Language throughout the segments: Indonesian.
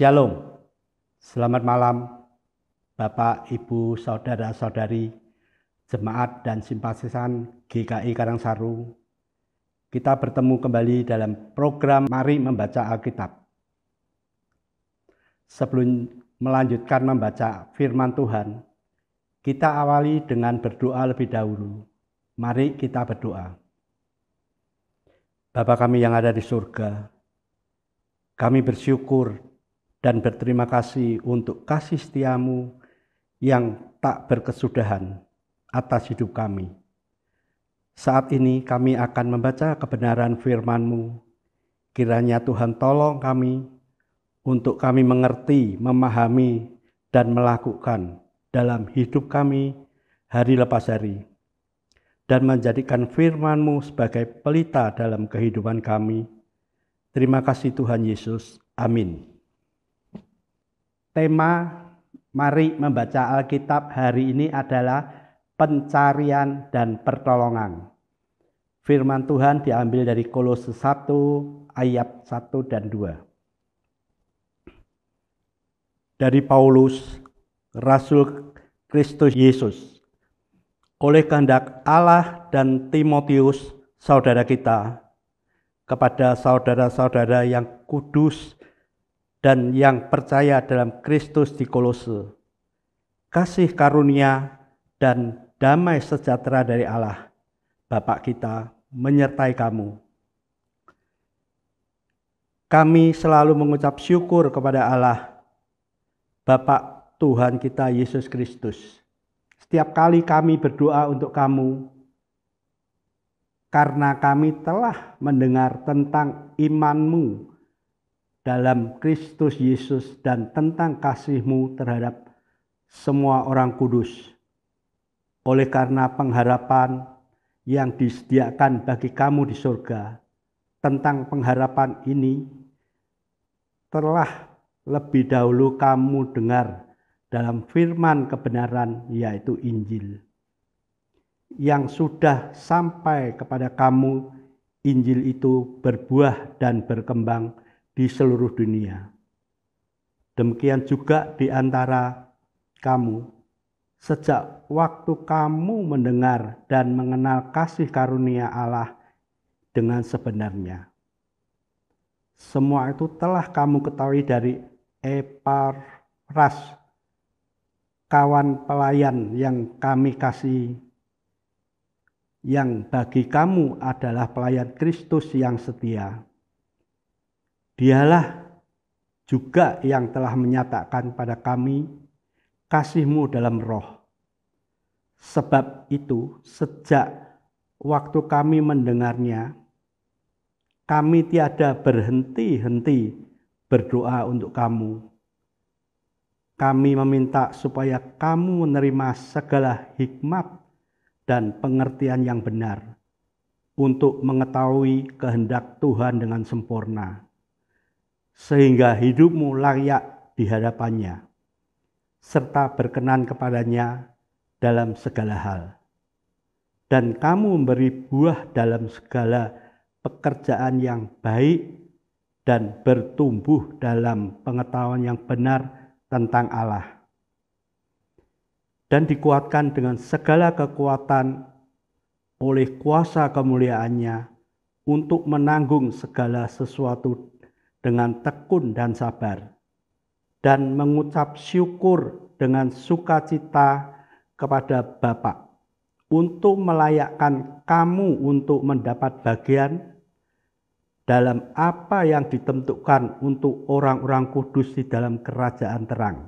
Shalom. Selamat malam Bapak, Ibu, Saudara-saudari, jemaat dan simpatisan GKI Karangsaru. Kita bertemu kembali dalam program Mari Membaca Alkitab. Sebelum melanjutkan membaca firman Tuhan, kita awali dengan berdoa lebih dahulu. Mari kita berdoa. Bapa kami yang ada di surga, kami bersyukur dan berterima kasih untuk kasih setiamu yang tak berkesudahan atas hidup kami. Saat ini kami akan membaca kebenaran FirmanMu. Kiranya Tuhan tolong kami untuk kami mengerti, memahami, dan melakukan dalam hidup kami hari lepas hari. Dan menjadikan firman-Mu sebagai pelita dalam kehidupan kami. Terima kasih Tuhan Yesus. Amin. Tema mari membaca Alkitab hari ini adalah pencarian dan pertolongan. Firman Tuhan diambil dari Kolose 1 ayat 1 dan 2. Dari Paulus, Rasul Kristus Yesus. Oleh kehendak Allah dan Timotius, saudara kita, kepada saudara-saudara yang kudus dan yang percaya dalam Kristus di Kolose. Kasih karunia dan damai sejahtera dari Allah, Bapak kita, menyertai kamu. Kami selalu mengucap syukur kepada Allah, Bapak Tuhan kita Yesus Kristus. Setiap kali kami berdoa untuk kamu, karena kami telah mendengar tentang imanmu dalam Kristus Yesus dan tentang kasihmu terhadap semua orang kudus. Oleh karena pengharapan yang disediakan bagi kamu di surga, tentang pengharapan ini telah lebih dahulu kamu dengar dalam firman kebenaran yaitu Injil. Yang sudah sampai kepada kamu, Injil itu berbuah dan berkembang di seluruh dunia. Demikian juga di antara kamu, sejak waktu kamu mendengar dan mengenal kasih karunia Allah dengan sebenarnya. Semua itu telah kamu ketahui dari Eparas, kawan pelayan yang kami kasih, yang bagi kamu adalah pelayan Kristus yang setia Dialah juga yang telah menyatakan pada kami kasihmu dalam roh. Sebab itu sejak waktu kami mendengarnya, kami tiada berhenti-henti berdoa untuk kamu. Kami meminta supaya kamu menerima segala hikmat dan pengertian yang benar untuk mengetahui kehendak Tuhan dengan sempurna sehingga hidupmu layak di hadapannya, serta berkenan kepadanya dalam segala hal. Dan kamu memberi buah dalam segala pekerjaan yang baik dan bertumbuh dalam pengetahuan yang benar tentang Allah. Dan dikuatkan dengan segala kekuatan oleh kuasa kemuliaannya untuk menanggung segala sesuatu dengan tekun dan sabar, dan mengucap syukur dengan sukacita kepada Bapa untuk melayakkan kamu untuk mendapat bagian dalam apa yang ditentukan untuk orang-orang kudus di dalam kerajaan terang.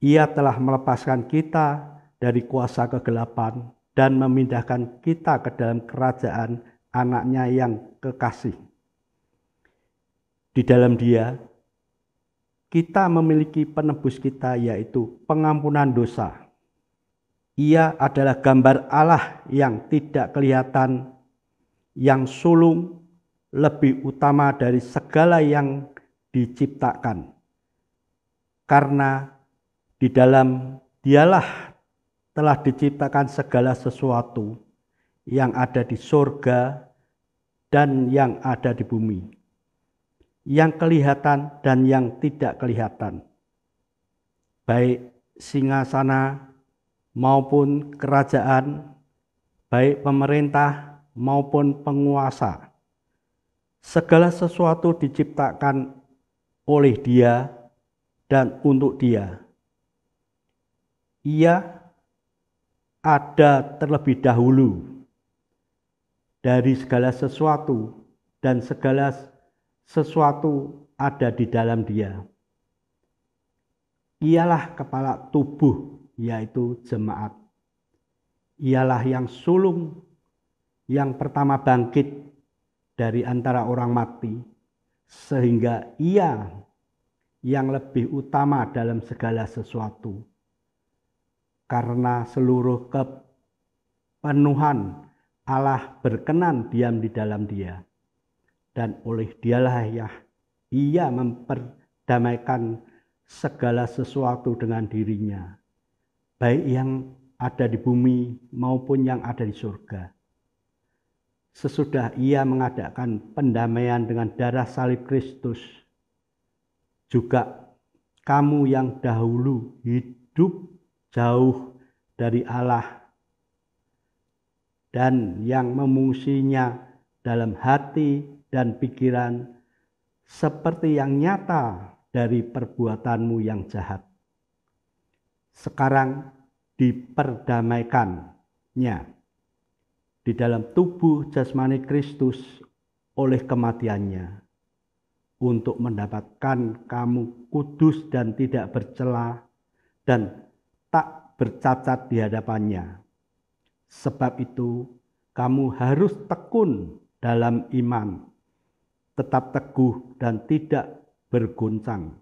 Ia telah melepaskan kita dari kuasa kegelapan dan memindahkan kita ke dalam kerajaan anaknya yang kekasih di dalam dia, kita memiliki penebus kita yaitu pengampunan dosa. Ia adalah gambar Allah yang tidak kelihatan, yang sulung, lebih utama dari segala yang diciptakan. Karena di dalam dialah telah diciptakan segala sesuatu yang ada di sorga dan yang ada di bumi yang kelihatan dan yang tidak kelihatan, baik singasana maupun kerajaan, baik pemerintah maupun penguasa. Segala sesuatu diciptakan oleh Dia dan untuk Dia. Ia ada terlebih dahulu dari segala sesuatu dan segala sesuatu ada di dalam dia. Ialah kepala tubuh, yaitu jemaat. Ialah yang sulung, yang pertama bangkit dari antara orang mati, sehingga ia yang lebih utama dalam segala sesuatu, karena seluruh kepenuhan Allah berkenan diam di dalam Dia dan oleh dialah ya ia memperdamaikan segala sesuatu dengan dirinya baik yang ada di bumi maupun yang ada di surga sesudah ia mengadakan pendamaian dengan darah salib Kristus juga kamu yang dahulu hidup jauh dari Allah dan yang memusinya dalam hati dan pikiran seperti yang nyata dari perbuatanmu yang jahat. Sekarang diperdamaikannya di dalam tubuh jasmani Kristus oleh kematiannya untuk mendapatkan kamu kudus dan tidak bercela dan tak bercacat di hadapannya. Sebab itu kamu harus tekun dalam iman tetap teguh dan tidak bergoncang.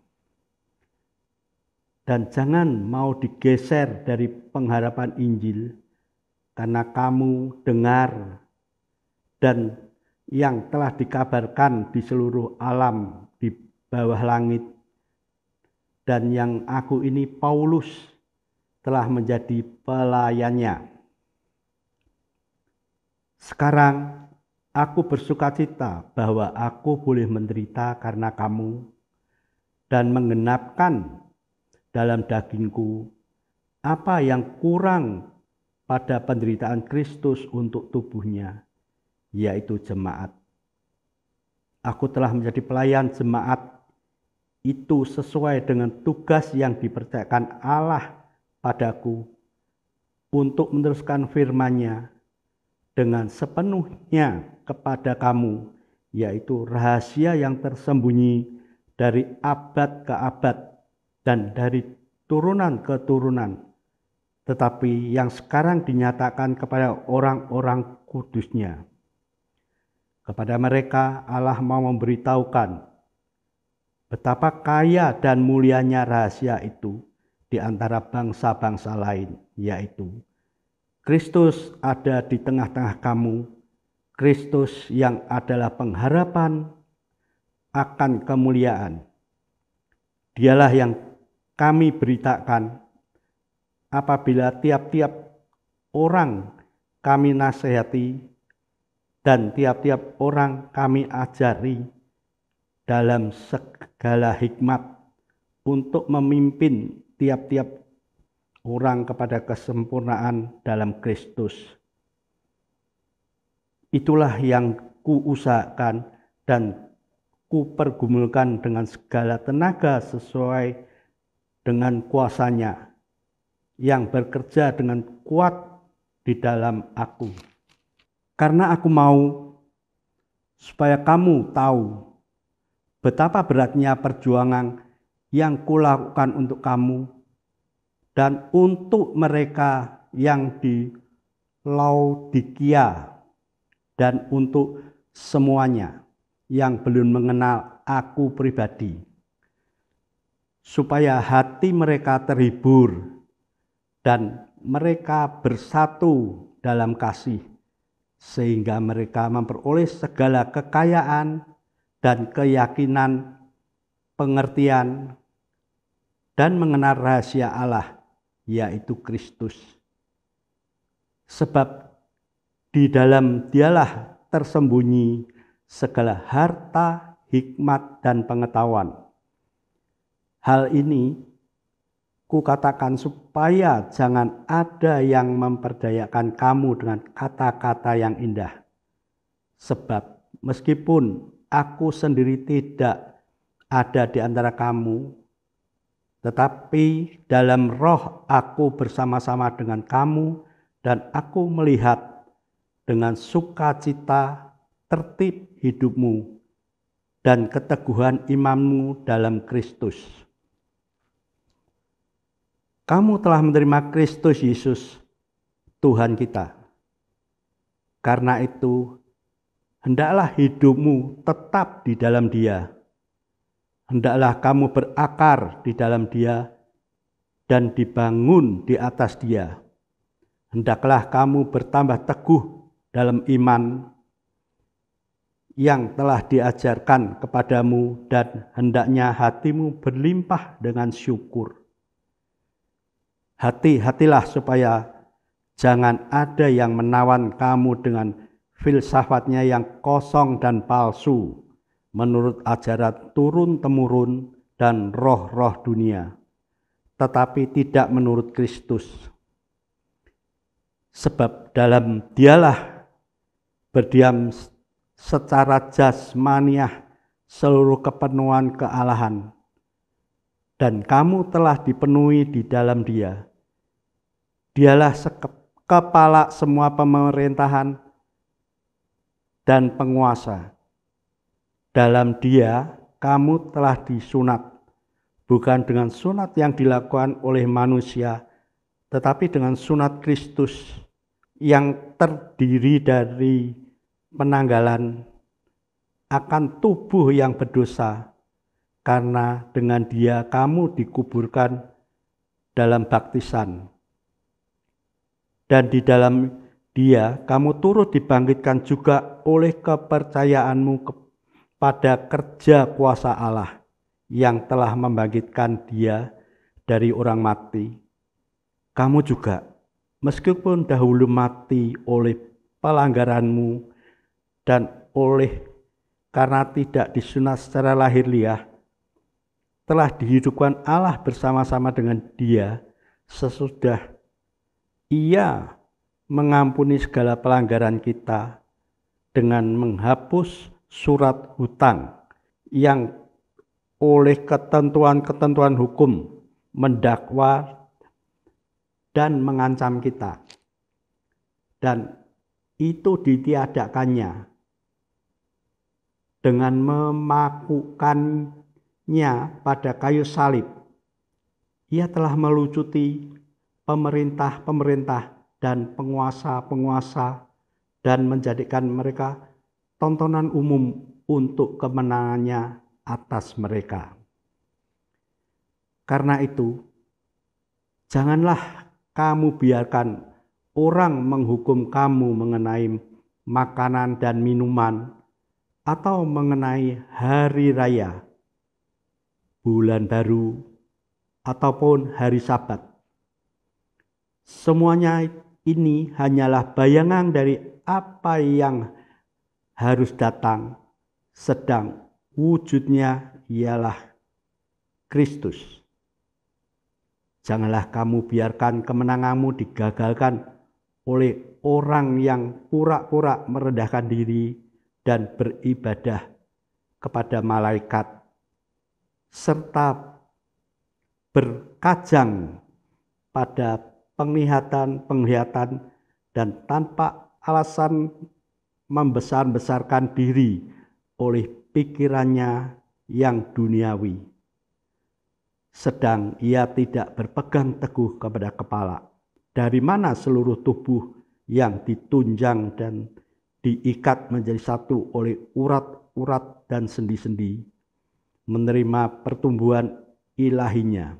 Dan jangan mau digeser dari pengharapan Injil karena kamu dengar dan yang telah dikabarkan di seluruh alam di bawah langit dan yang aku ini Paulus telah menjadi pelayannya. Sekarang Aku bersuka cita bahwa aku boleh menderita karena kamu dan mengenapkan dalam dagingku apa yang kurang pada penderitaan Kristus untuk tubuhnya, yaitu jemaat. Aku telah menjadi pelayan jemaat itu sesuai dengan tugas yang dipercayakan Allah padaku untuk meneruskan firman-Nya dengan sepenuhnya kepada kamu, yaitu rahasia yang tersembunyi dari abad ke abad dan dari turunan ke turunan, tetapi yang sekarang dinyatakan kepada orang-orang kudusnya. Kepada mereka Allah mau memberitahukan betapa kaya dan mulianya rahasia itu di antara bangsa-bangsa lain, yaitu Kristus ada di tengah-tengah kamu, Kristus yang adalah pengharapan akan kemuliaan. Dialah yang kami beritakan apabila tiap-tiap orang kami nasihati dan tiap-tiap orang kami ajari dalam segala hikmat untuk memimpin tiap-tiap kurang kepada kesempurnaan dalam Kristus. Itulah yang kuusahakan dan kupergumulkan dengan segala tenaga sesuai dengan kuasanya yang bekerja dengan kuat di dalam aku. Karena aku mau supaya kamu tahu betapa beratnya perjuangan yang kulakukan untuk kamu dan untuk mereka yang di Laodikia dan untuk semuanya yang belum mengenal aku pribadi supaya hati mereka terhibur dan mereka bersatu dalam kasih sehingga mereka memperoleh segala kekayaan dan keyakinan pengertian dan mengenal rahasia Allah yaitu Kristus. Sebab di dalam dialah tersembunyi segala harta, hikmat, dan pengetahuan. Hal ini kukatakan supaya jangan ada yang memperdayakan kamu dengan kata-kata yang indah. Sebab meskipun aku sendiri tidak ada di antara kamu tetapi dalam roh aku bersama-sama dengan kamu dan aku melihat dengan sukacita tertib hidupmu dan keteguhan imanmu dalam Kristus. Kamu telah menerima Kristus Yesus, Tuhan kita. Karena itu, hendaklah hidupmu tetap di dalam Dia hendaklah kamu berakar di dalam dia dan dibangun di atas dia. Hendaklah kamu bertambah teguh dalam iman yang telah diajarkan kepadamu dan hendaknya hatimu berlimpah dengan syukur. Hati-hatilah supaya jangan ada yang menawan kamu dengan filsafatnya yang kosong dan palsu menurut ajaran turun-temurun dan roh-roh dunia, tetapi tidak menurut Kristus. Sebab dalam dialah berdiam secara jasmaniah seluruh kepenuhan kealahan, dan kamu telah dipenuhi di dalam dia. Dialah kepala semua pemerintahan dan penguasa dalam dia kamu telah disunat, bukan dengan sunat yang dilakukan oleh manusia, tetapi dengan sunat Kristus yang terdiri dari penanggalan akan tubuh yang berdosa, karena dengan dia kamu dikuburkan dalam baptisan. Dan di dalam dia kamu turut dibangkitkan juga oleh kepercayaanmu pada kerja kuasa Allah yang telah membangkitkan dia dari orang mati, kamu juga meskipun dahulu mati oleh pelanggaranmu dan oleh karena tidak disunat secara lahir liah, telah dihidupkan Allah bersama-sama dengan dia sesudah ia mengampuni segala pelanggaran kita dengan menghapus surat hutang yang oleh ketentuan-ketentuan hukum mendakwa dan mengancam kita. Dan itu ditiadakannya dengan memakukannya pada kayu salib. Ia telah melucuti pemerintah-pemerintah dan penguasa-penguasa dan menjadikan mereka tontonan umum untuk kemenangannya atas mereka. Karena itu, janganlah kamu biarkan orang menghukum kamu mengenai makanan dan minuman atau mengenai hari raya, bulan baru, ataupun hari Sabat. Semuanya ini hanyalah bayangan dari apa yang harus datang, sedang wujudnya ialah Kristus. Janganlah kamu biarkan kemenanganmu digagalkan oleh orang yang pura-pura merendahkan diri dan beribadah kepada malaikat, serta berkajang pada penglihatan-penglihatan dan tanpa alasan membesar-besarkan diri oleh pikirannya yang duniawi. Sedang ia tidak berpegang teguh kepada kepala, dari mana seluruh tubuh yang ditunjang dan diikat menjadi satu oleh urat-urat dan sendi-sendi, menerima pertumbuhan ilahinya.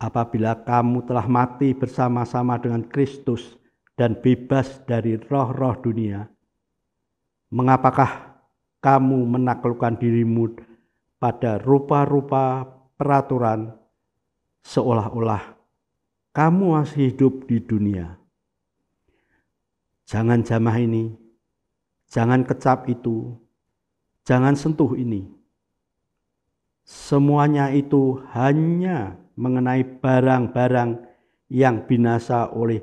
Apabila kamu telah mati bersama-sama dengan Kristus, dan bebas dari roh-roh dunia, mengapakah kamu menaklukkan dirimu pada rupa-rupa peraturan seolah-olah kamu masih hidup di dunia? Jangan jamah ini, jangan kecap itu, jangan sentuh ini. Semuanya itu hanya mengenai barang-barang yang binasa oleh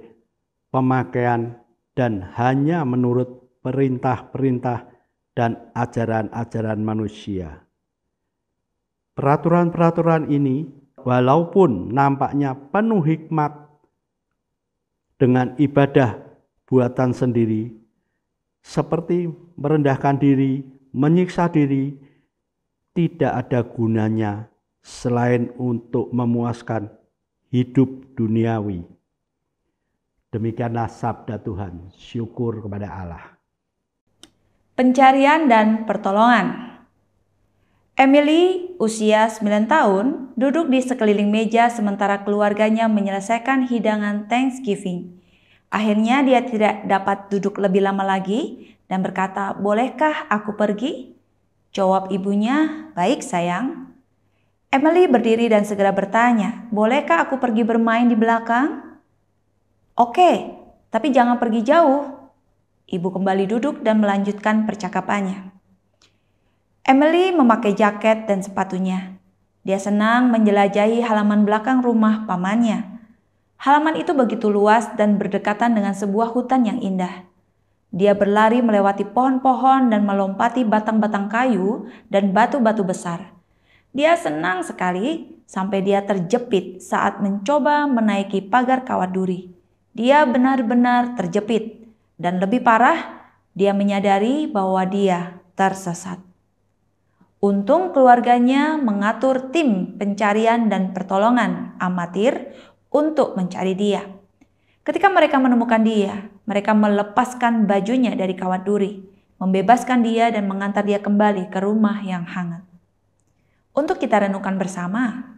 pemakaian, dan hanya menurut perintah-perintah dan ajaran-ajaran manusia. Peraturan-peraturan ini, walaupun nampaknya penuh hikmat dengan ibadah buatan sendiri, seperti merendahkan diri, menyiksa diri, tidak ada gunanya selain untuk memuaskan hidup duniawi. Demikianlah sabda Tuhan. Syukur kepada Allah. Pencarian dan pertolongan. Emily, usia 9 tahun, duduk di sekeliling meja sementara keluarganya menyelesaikan hidangan Thanksgiving. Akhirnya dia tidak dapat duduk lebih lama lagi dan berkata, "Bolehkah aku pergi?" Jawab ibunya, "Baik, sayang." Emily berdiri dan segera bertanya, "Bolehkah aku pergi bermain di belakang?" Oke, tapi jangan pergi jauh. Ibu kembali duduk dan melanjutkan percakapannya. Emily memakai jaket dan sepatunya. Dia senang menjelajahi halaman belakang rumah pamannya. Halaman itu begitu luas dan berdekatan dengan sebuah hutan yang indah. Dia berlari melewati pohon-pohon dan melompati batang-batang kayu dan batu-batu besar. Dia senang sekali sampai dia terjepit saat mencoba menaiki pagar kawat duri. Dia benar-benar terjepit, dan lebih parah, dia menyadari bahwa dia tersesat. Untung keluarganya mengatur tim pencarian dan pertolongan amatir untuk mencari dia. Ketika mereka menemukan dia, mereka melepaskan bajunya dari kawat duri, membebaskan dia dan mengantar dia kembali ke rumah yang hangat. Untuk kita renungkan bersama,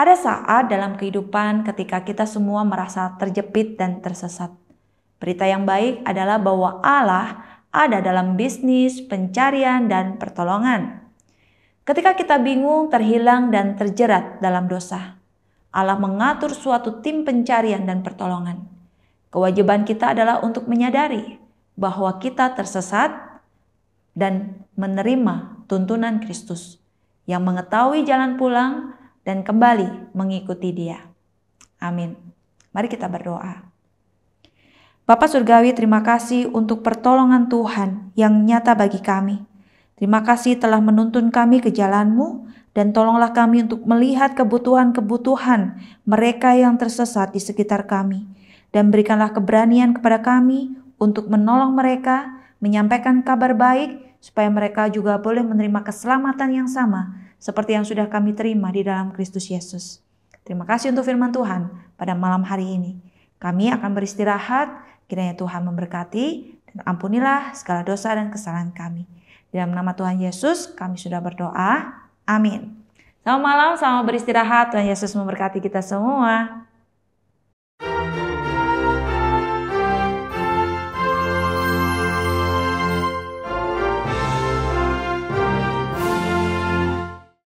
ada saat dalam kehidupan ketika kita semua merasa terjepit dan tersesat. Berita yang baik adalah bahwa Allah ada dalam bisnis, pencarian, dan pertolongan. Ketika kita bingung, terhilang, dan terjerat dalam dosa, Allah mengatur suatu tim pencarian dan pertolongan. Kewajiban kita adalah untuk menyadari bahwa kita tersesat dan menerima tuntunan Kristus yang mengetahui jalan pulang dan kembali mengikuti dia. Amin. Mari kita berdoa. Bapak Surgawi, terima kasih untuk pertolongan Tuhan yang nyata bagi kami. Terima kasih telah menuntun kami ke jalanmu dan tolonglah kami untuk melihat kebutuhan-kebutuhan mereka yang tersesat di sekitar kami. Dan berikanlah keberanian kepada kami untuk menolong mereka, menyampaikan kabar baik, supaya mereka juga boleh menerima keselamatan yang sama seperti yang sudah kami terima di dalam Kristus Yesus. Terima kasih untuk firman Tuhan pada malam hari ini. Kami akan beristirahat, kiranya Tuhan memberkati dan ampunilah segala dosa dan kesalahan kami. Dalam nama Tuhan Yesus kami sudah berdoa. Amin. Selamat malam, selamat beristirahat. Tuhan Yesus memberkati kita semua.